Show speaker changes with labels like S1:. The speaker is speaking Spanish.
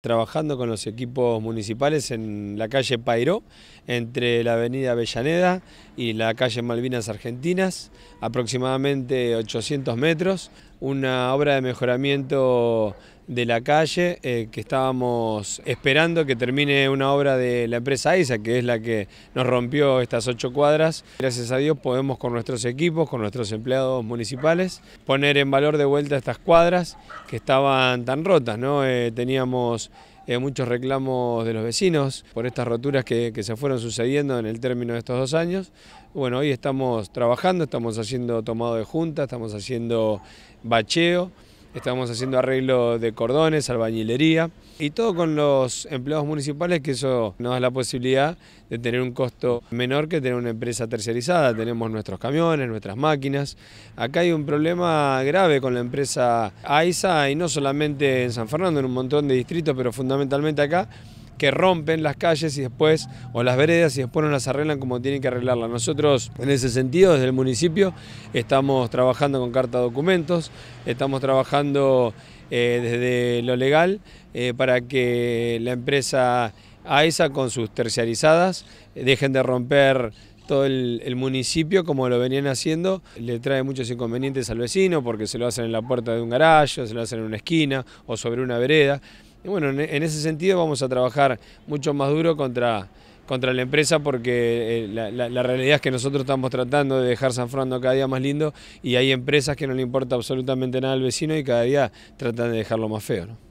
S1: trabajando con los equipos municipales en la calle Pairó, entre la avenida Avellaneda y la calle Malvinas Argentinas, aproximadamente 800 metros, una obra de mejoramiento de la calle eh, que estábamos esperando que termine una obra de la empresa AISA, que es la que nos rompió estas ocho cuadras. Gracias a Dios podemos con nuestros equipos, con nuestros empleados municipales, poner en valor de vuelta estas cuadras que estaban tan rotas. Eh, teníamos eh, muchos reclamos de los vecinos por estas roturas que, que se fueron sucediendo en el término de estos dos años. Bueno, hoy estamos trabajando, estamos haciendo tomado de junta, estamos haciendo bacheo estamos haciendo arreglo de cordones, albañilería y todo con los empleados municipales que eso nos da la posibilidad de tener un costo menor que tener una empresa tercerizada. Tenemos nuestros camiones, nuestras máquinas. Acá hay un problema grave con la empresa AISA y no solamente en San Fernando, en un montón de distritos, pero fundamentalmente acá que rompen las calles y después, o las veredas y después no las arreglan como tienen que arreglarlas. Nosotros, en ese sentido, desde el municipio, estamos trabajando con carta de documentos, estamos trabajando eh, desde lo legal eh, para que la empresa AESA e con sus terciarizadas dejen de romper todo el, el, municipio como lo venían haciendo, le trae muchos inconvenientes al vecino porque se lo hacen en la puerta de un garaje, se lo hacen en una esquina o sobre una vereda. Y bueno, en ese sentido vamos a trabajar mucho más duro contra, contra la empresa porque eh, la, realidad es que nosotros estamos tratando de dejar San Fernando cada día más lindo y hay empresas que no le importa absolutamente nada al vecino y cada día tratan de dejarlo más feo.